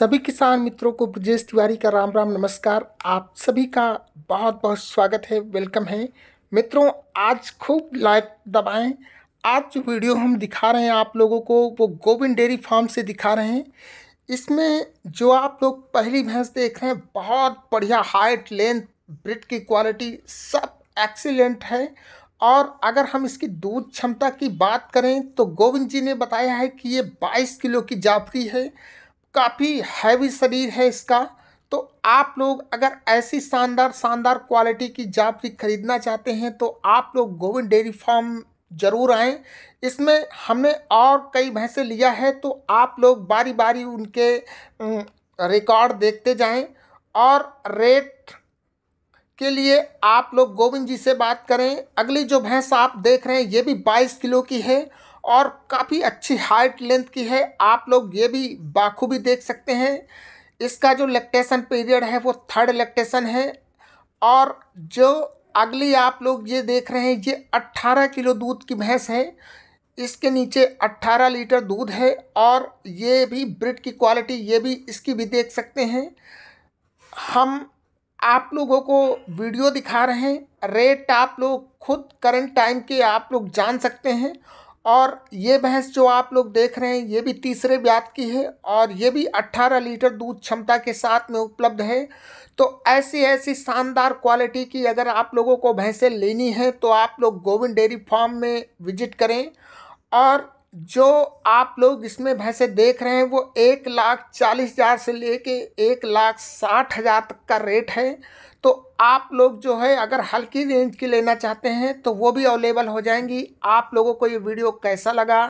सभी किसान मित्रों को ब्रजेश तिवारी का राम राम नमस्कार आप सभी का बहुत बहुत स्वागत है वेलकम है मित्रों आज खूब लाइक दबाएं आज जो वीडियो हम दिखा रहे हैं आप लोगों को वो गोविंद डेयरी फार्म से दिखा रहे हैं इसमें जो आप लोग पहली भैंस देख रहे हैं बहुत बढ़िया हाइट लेंथ ब्रिड की क्वालिटी सब एक्सीलेंट है और अगर हम इसकी दूध क्षमता की बात करें तो गोविंद जी ने बताया है कि ये 22 किलो की जाफरी है काफ़ी हैवी शरीर है इसका तो आप लोग अगर ऐसी शानदार शानदार क्वालिटी की जाफरी ख़रीदना चाहते हैं तो आप लोग गोविंद डेयरी फार्म ज़रूर आएँ इसमें हमने और कई भैंसें लिया है तो आप लोग बारी बारी उनके रिकॉर्ड देखते जाएं और रेट के लिए आप लोग गोविंद जी से बात करें अगली जो भैंस आप देख रहे हैं ये भी 22 किलो की है और काफ़ी अच्छी हाइट लेंथ की है आप लोग ये भी बाखूबी देख सकते हैं इसका जो लेक्टेशन पीरियड है वो थर्ड लेक्टेशन है और जो अगली आप लोग ये देख रहे हैं ये 18 किलो दूध की भैंस है इसके नीचे 18 लीटर दूध है और ये भी ब्रिड की क्वालिटी ये भी इसकी भी देख सकते हैं हम आप लोगों को वीडियो दिखा रहे हैं रेट आप लोग खुद करंट टाइम के आप लोग जान सकते हैं और ये भैंस जो आप लोग देख रहे हैं ये भी तीसरे ब्यात की है और ये भी 18 लीटर दूध क्षमता के साथ में उपलब्ध है तो ऐसी ऐसी शानदार क्वालिटी की अगर आप लोगों को भैंसें लेनी है तो आप लोग गोविंद डेयरी फार्म में विजिट करें और जो आप लोग इसमें भैंसे देख रहे हैं वो एक लाख चालीस हज़ार से लेके एक लाख साठ हज़ार तक का रेट है तो आप लोग जो है अगर हल्की रेंज की लेना चाहते हैं तो वो भी अवेलेबल हो जाएंगी आप लोगों को ये वीडियो कैसा लगा